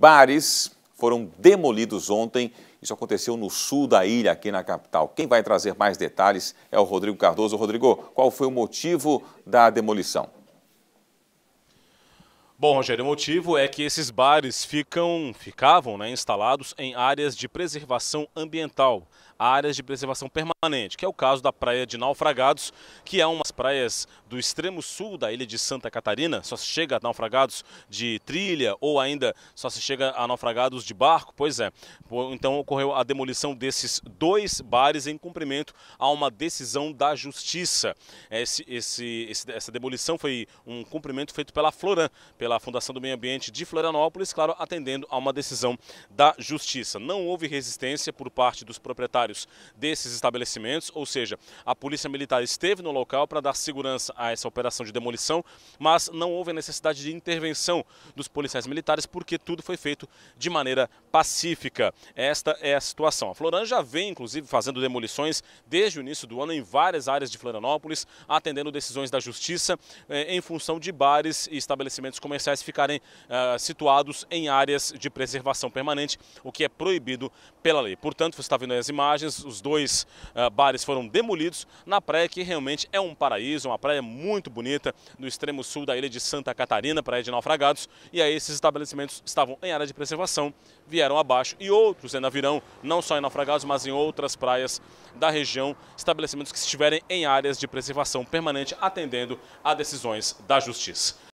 bares foram demolidos ontem. Isso aconteceu no sul da ilha, aqui na capital. Quem vai trazer mais detalhes é o Rodrigo Cardoso. Rodrigo, qual foi o motivo da demolição? Bom, Rogério, o motivo é que esses bares ficam, ficavam né, instalados em áreas de preservação ambiental áreas de preservação permanente, que é o caso da Praia de Naufragados, que é uma das praias do extremo sul da ilha de Santa Catarina. Só se chega a naufragados de trilha ou ainda só se chega a naufragados de barco. Pois é, então ocorreu a demolição desses dois bares em cumprimento a uma decisão da Justiça. Esse, esse, esse, essa demolição foi um cumprimento feito pela Floran, pela Fundação do Meio Ambiente de Florianópolis, claro, atendendo a uma decisão da Justiça. Não houve resistência por parte dos proprietários funcionários desses estabelecimentos, ou seja, a Polícia Militar esteve no local para dar segurança a essa operação de demolição, mas não houve a necessidade de intervenção dos policiais militares porque tudo foi feito de maneira pacífica. Esta é a situação. A Floran já vem, inclusive, fazendo demolições desde o início do ano em várias áreas de Florianópolis, atendendo decisões da Justiça eh, em função de bares e estabelecimentos comerciais ficarem eh, situados em áreas de preservação permanente, o que é proibido pela lei. Portanto, você está vendo aí as imagens imagens, os dois uh, bares foram demolidos na praia que realmente é um paraíso, uma praia muito bonita no extremo sul da ilha de Santa Catarina, praia de naufragados. E aí esses estabelecimentos estavam em área de preservação, vieram abaixo e outros ainda virão, não só em naufragados, mas em outras praias da região, estabelecimentos que estiverem em áreas de preservação permanente, atendendo a decisões da Justiça.